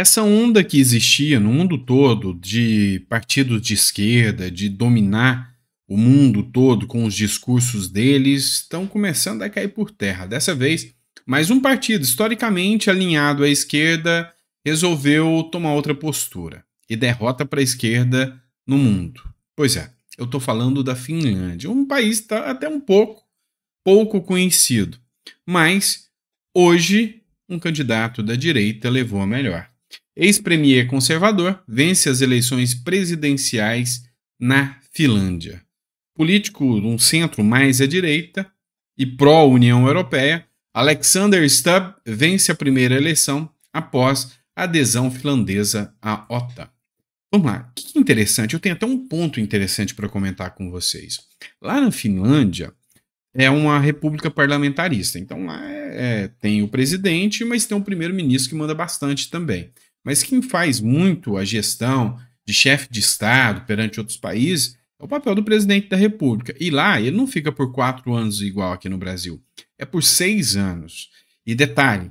Essa onda que existia no mundo todo de partidos de esquerda, de dominar o mundo todo com os discursos deles, estão começando a cair por terra. Dessa vez, mais um partido historicamente alinhado à esquerda resolveu tomar outra postura e derrota para a esquerda no mundo. Pois é, eu estou falando da Finlândia, um país tá até um pouco pouco conhecido, mas hoje um candidato da direita levou a melhor ex-premier conservador, vence as eleições presidenciais na Finlândia. Político um centro mais à direita e pró-União Europeia, Alexander Stubb vence a primeira eleição após a adesão finlandesa à OTAN. Vamos lá, que interessante, eu tenho até um ponto interessante para comentar com vocês. Lá na Finlândia, é uma república parlamentarista, então lá é, é tem o presidente, mas tem um primeiro-ministro que manda bastante também. Mas quem faz muito a gestão de chefe de Estado perante outros países é o papel do presidente da República. E lá ele não fica por quatro anos igual aqui no Brasil, é por seis anos. E detalhe,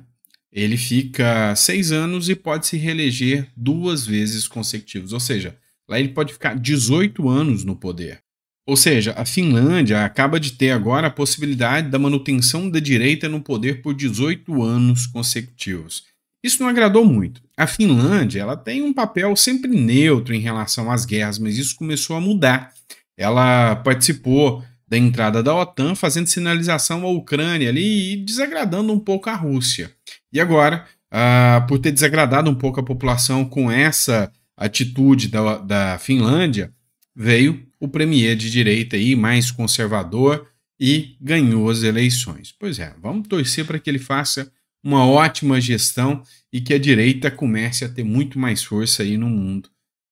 ele fica seis anos e pode se reeleger duas vezes consecutivas, ou seja, lá ele pode ficar 18 anos no poder. Ou seja, a Finlândia acaba de ter agora a possibilidade da manutenção da direita no poder por 18 anos consecutivos. Isso não agradou muito. A Finlândia ela tem um papel sempre neutro em relação às guerras, mas isso começou a mudar. Ela participou da entrada da OTAN, fazendo sinalização à Ucrânia ali e desagradando um pouco a Rússia. E agora, uh, por ter desagradado um pouco a população com essa atitude da, da Finlândia, veio o premier de direita aí, mais conservador, e ganhou as eleições. Pois é, vamos torcer para que ele faça uma ótima gestão e que a direita comece a ter muito mais força aí no mundo.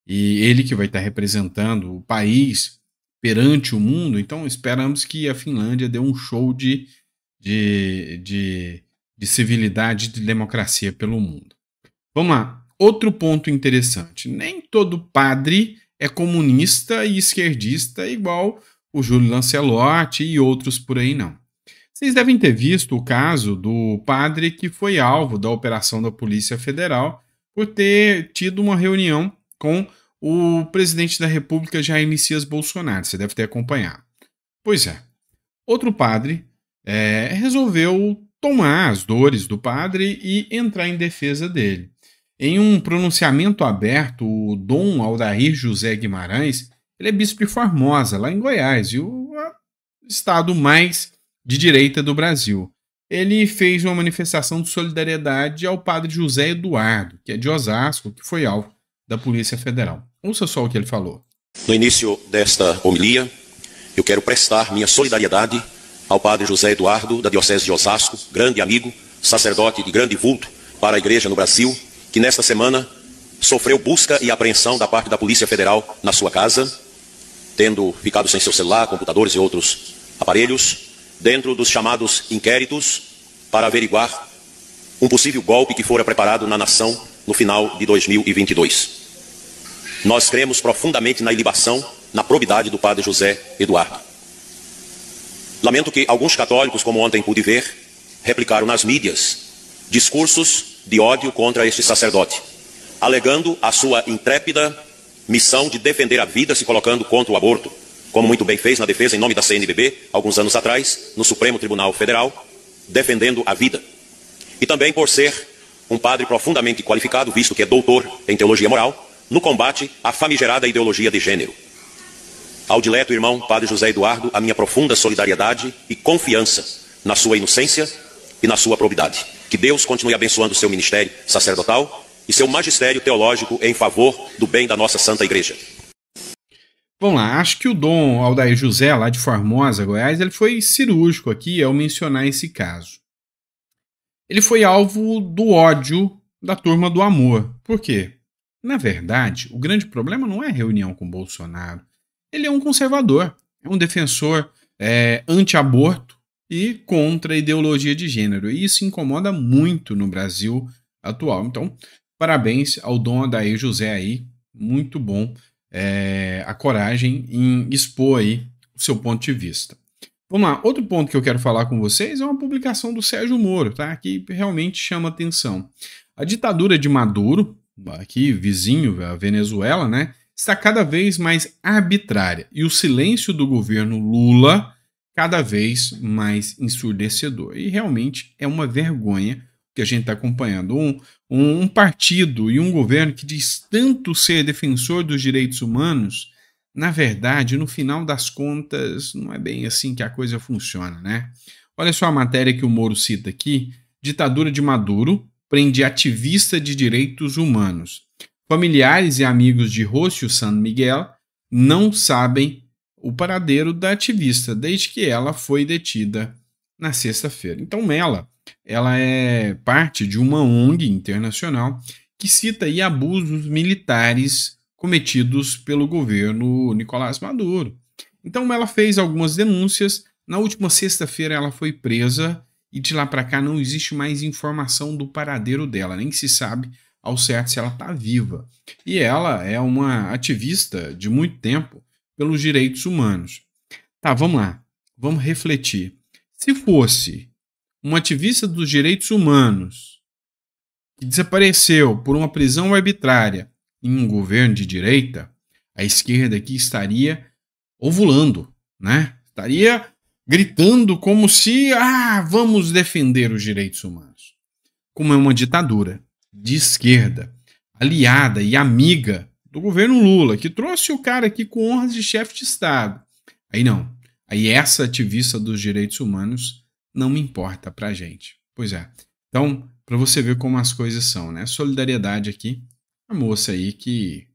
E ele que vai estar representando o país perante o mundo, então esperamos que a Finlândia dê um show de, de, de, de civilidade e de democracia pelo mundo. Vamos lá. Outro ponto interessante: nem todo padre é comunista e esquerdista, igual o Júlio Lancelotti e outros por aí, não. Vocês devem ter visto o caso do padre que foi alvo da operação da Polícia Federal por ter tido uma reunião com o presidente da República, Jair Messias Bolsonaro. Você deve ter acompanhado. Pois é. Outro padre é, resolveu tomar as dores do padre e entrar em defesa dele. Em um pronunciamento aberto, o Dom Aldair José Guimarães, ele é bispo de Formosa, lá em Goiás, e o ah, estado mais de direita do Brasil. Ele fez uma manifestação de solidariedade ao padre José Eduardo, que é de Osasco, que foi alvo da Polícia Federal. Ouça só o que ele falou. No início desta homilia, eu quero prestar minha solidariedade ao padre José Eduardo, da Diocese de Osasco, grande amigo, sacerdote de grande vulto para a igreja no Brasil, que nesta semana sofreu busca e apreensão da parte da Polícia Federal na sua casa, tendo ficado sem seu celular, computadores e outros aparelhos, dentro dos chamados inquéritos para averiguar um possível golpe que fora preparado na nação no final de 2022. Nós cremos profundamente na ilibação, na probidade do padre José Eduardo. Lamento que alguns católicos, como ontem pude ver, replicaram nas mídias discursos de ódio contra este sacerdote, alegando a sua intrépida missão de defender a vida se colocando contra o aborto como muito bem fez na defesa em nome da CNBB, alguns anos atrás, no Supremo Tribunal Federal, defendendo a vida. E também por ser um padre profundamente qualificado, visto que é doutor em teologia moral, no combate à famigerada ideologia de gênero. Ao dileto irmão Padre José Eduardo, a minha profunda solidariedade e confiança na sua inocência e na sua probidade. Que Deus continue abençoando seu ministério sacerdotal e seu magistério teológico em favor do bem da nossa Santa Igreja. Vamos lá, acho que o Dom Aldair José, lá de Formosa, Goiás, ele foi cirúrgico aqui ao mencionar esse caso. Ele foi alvo do ódio da turma do amor. Por quê? Na verdade, o grande problema não é reunião com Bolsonaro. Ele é um conservador, é um defensor é, anti-aborto e contra a ideologia de gênero. E isso incomoda muito no Brasil atual. Então, parabéns ao Dom Aldair José aí, muito bom é, a coragem em expor aí o seu ponto de vista. Vamos lá, outro ponto que eu quero falar com vocês é uma publicação do Sérgio Moro, tá? Que realmente chama atenção. A ditadura de Maduro, aqui vizinho, a Venezuela, né? Está cada vez mais arbitrária e o silêncio do governo Lula cada vez mais ensurdecedor. E realmente é uma vergonha que a gente está acompanhando. Um, um partido e um governo que diz tanto ser defensor dos direitos humanos, na verdade, no final das contas, não é bem assim que a coisa funciona, né? Olha só a matéria que o Moro cita aqui: ditadura de Maduro prende ativista de direitos humanos. Familiares e amigos de Rocio San Miguel não sabem o paradeiro da ativista desde que ela foi detida na sexta-feira. Então, Mela ela é parte de uma ONG internacional que cita aí abusos militares cometidos pelo governo Nicolás Maduro. Então ela fez algumas denúncias. Na última sexta-feira ela foi presa e de lá para cá não existe mais informação do paradeiro dela, nem se sabe ao certo se ela está viva. E ela é uma ativista de muito tempo pelos direitos humanos. Tá, vamos lá, vamos refletir. Se fosse um ativista dos direitos humanos que desapareceu por uma prisão arbitrária em um governo de direita, a esquerda aqui estaria ovulando, né? Estaria gritando como se, ah, vamos defender os direitos humanos. Como é uma ditadura de esquerda, aliada e amiga do governo Lula, que trouxe o cara aqui com honras de chefe de Estado. Aí não. Aí essa ativista dos direitos humanos não me importa para a gente. Pois é. Então, para você ver como as coisas são, né? Solidariedade aqui, a moça aí que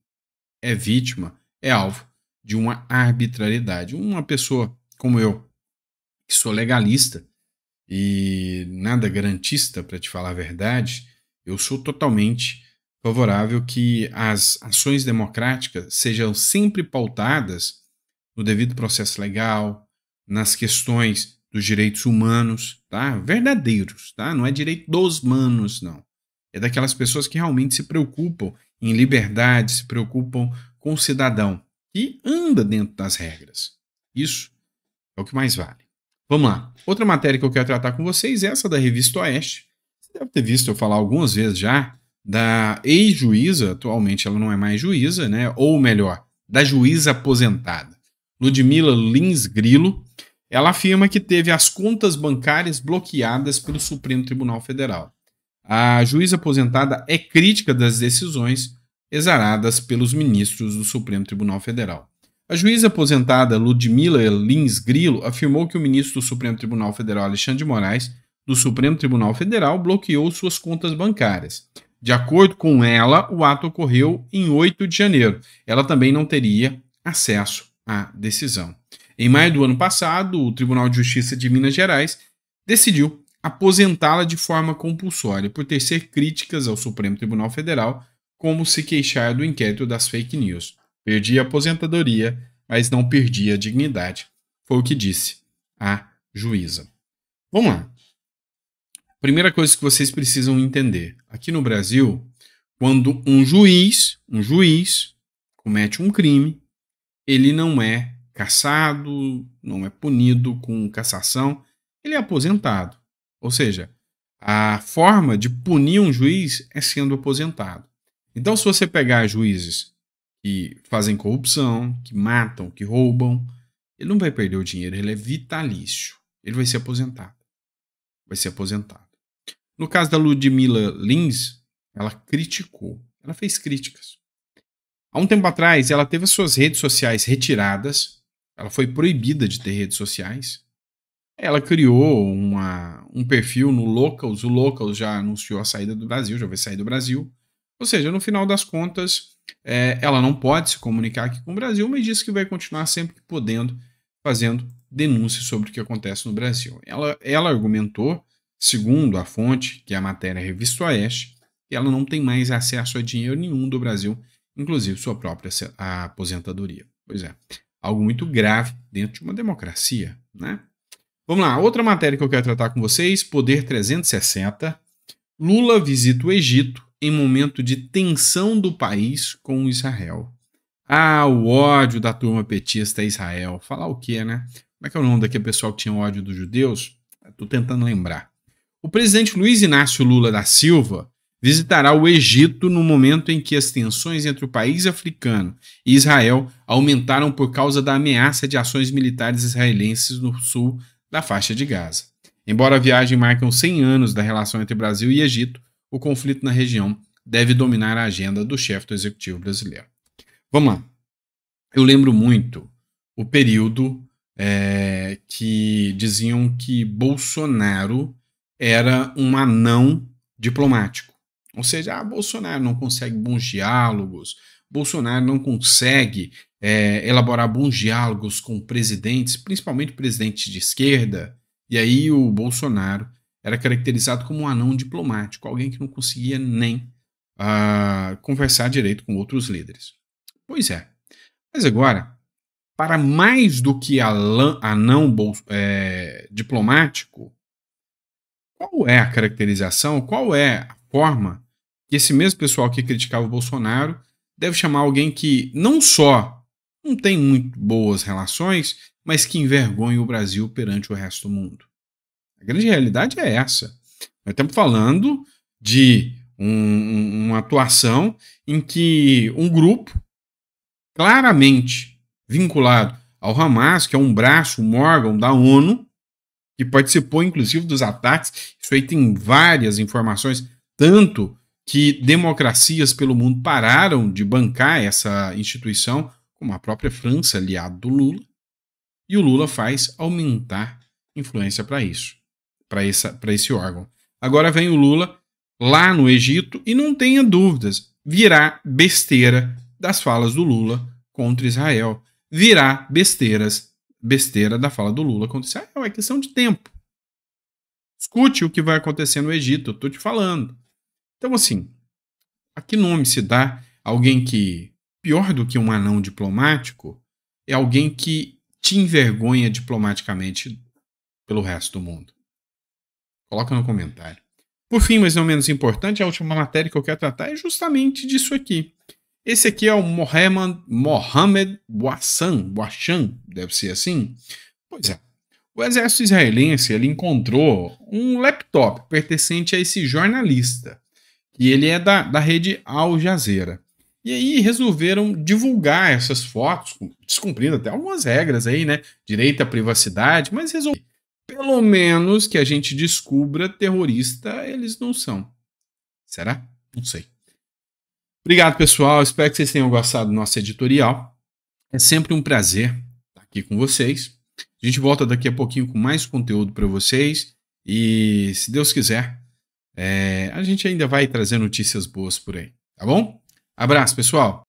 é vítima, é alvo de uma arbitrariedade. Uma pessoa como eu, que sou legalista e nada garantista, para te falar a verdade, eu sou totalmente favorável que as ações democráticas sejam sempre pautadas no devido processo legal, nas questões dos direitos humanos, tá? Verdadeiros, tá? Não é direito dos manos, não. É daquelas pessoas que realmente se preocupam em liberdade, se preocupam com o cidadão, que anda dentro das regras. Isso é o que mais vale. Vamos lá. Outra matéria que eu quero tratar com vocês é essa da revista Oeste. Você deve ter visto eu falar algumas vezes já da ex-juíza, atualmente ela não é mais juíza, né? Ou melhor, da juíza aposentada, Ludmila Lins Grilo, ela afirma que teve as contas bancárias bloqueadas pelo Supremo Tribunal Federal. A juíza aposentada é crítica das decisões exaradas pelos ministros do Supremo Tribunal Federal. A juíza aposentada Ludmila Lins Grilo afirmou que o ministro do Supremo Tribunal Federal Alexandre de Moraes, do Supremo Tribunal Federal, bloqueou suas contas bancárias. De acordo com ela, o ato ocorreu em 8 de janeiro. Ela também não teria acesso à decisão. Em maio do ano passado, o Tribunal de Justiça de Minas Gerais decidiu aposentá-la de forma compulsória por tecer críticas ao Supremo Tribunal Federal, como se queixar do inquérito das fake news. Perdi a aposentadoria, mas não perdi a dignidade. Foi o que disse a juíza. Vamos lá. Primeira coisa que vocês precisam entender: aqui no Brasil, quando um juiz, um juiz comete um crime, ele não é caçado, não é punido com cassação, ele é aposentado. Ou seja, a forma de punir um juiz é sendo aposentado. Então, se você pegar juízes que fazem corrupção, que matam, que roubam, ele não vai perder o dinheiro, ele é vitalício. Ele vai ser aposentado. Vai ser aposentado. No caso da Ludmilla Lins, ela criticou, ela fez críticas. Há um tempo atrás, ela teve as suas redes sociais retiradas ela foi proibida de ter redes sociais. Ela criou uma, um perfil no Locals. O Locals já anunciou a saída do Brasil, já vai sair do Brasil. Ou seja, no final das contas, é, ela não pode se comunicar aqui com o Brasil, mas disse que vai continuar sempre que podendo, fazendo denúncias sobre o que acontece no Brasil. Ela, ela argumentou, segundo a fonte, que é a matéria Revista Oeste, que ela não tem mais acesso a dinheiro nenhum do Brasil, inclusive sua própria aposentadoria. Pois é algo muito grave dentro de uma democracia, né? Vamos lá, outra matéria que eu quero tratar com vocês, Poder 360. Lula visita o Egito em momento de tensão do país com Israel. Ah, o ódio da turma petista a Israel. Falar o quê, né? Como é que é o nome daquele pessoal que tinha ódio dos judeus? Estou tentando lembrar. O presidente Luiz Inácio Lula da Silva visitará o Egito no momento em que as tensões entre o país africano e Israel aumentaram por causa da ameaça de ações militares israelenses no sul da faixa de Gaza. Embora a viagem marque 100 anos da relação entre Brasil e Egito, o conflito na região deve dominar a agenda do chefe do executivo brasileiro. Vamos lá. Eu lembro muito o período é, que diziam que Bolsonaro era um anão diplomático ou seja, ah, Bolsonaro não consegue bons diálogos, Bolsonaro não consegue é, elaborar bons diálogos com presidentes, principalmente presidentes de esquerda. E aí o Bolsonaro era caracterizado como um anão diplomático, alguém que não conseguia nem uh, conversar direito com outros líderes. Pois é. Mas agora, para mais do que anão é, diplomático, qual é a caracterização, qual é a forma que esse mesmo pessoal que criticava o Bolsonaro deve chamar alguém que não só não tem muito boas relações, mas que envergonha o Brasil perante o resto do mundo. A grande realidade é essa. Nós estamos falando de um, uma atuação em que um grupo claramente vinculado ao Hamas, que é um braço, um órgão da ONU, que participou inclusive dos ataques. Isso aí tem várias informações, tanto que democracias pelo mundo pararam de bancar essa instituição, como a própria França, aliado do Lula, e o Lula faz aumentar influência para isso, para esse órgão. Agora vem o Lula lá no Egito e não tenha dúvidas, virá besteira das falas do Lula contra Israel. Virá besteiras, besteira da fala do Lula contra Israel. É questão de tempo. Escute o que vai acontecer no Egito, eu estou te falando. Então, assim, a que nome se dá alguém que, pior do que um anão diplomático, é alguém que te envergonha diplomaticamente pelo resto do mundo? Coloca no comentário. Por fim, mas não menos importante, a última matéria que eu quero tratar é justamente disso aqui. Esse aqui é o Mohamed, Mohamed Wassan, deve ser assim. Pois é. O exército israelense ele encontrou um laptop pertencente a esse jornalista. E ele é da, da rede Al Jazeera. E aí resolveram divulgar essas fotos, descumprindo até algumas regras aí, né? Direito à privacidade, mas resolveram. Pelo menos que a gente descubra terrorista, eles não são. Será? Não sei. Obrigado, pessoal. Espero que vocês tenham gostado do nosso editorial. É sempre um prazer estar aqui com vocês. A gente volta daqui a pouquinho com mais conteúdo para vocês. E se Deus quiser, é, a gente ainda vai trazer notícias boas por aí, tá bom? Abraço, pessoal!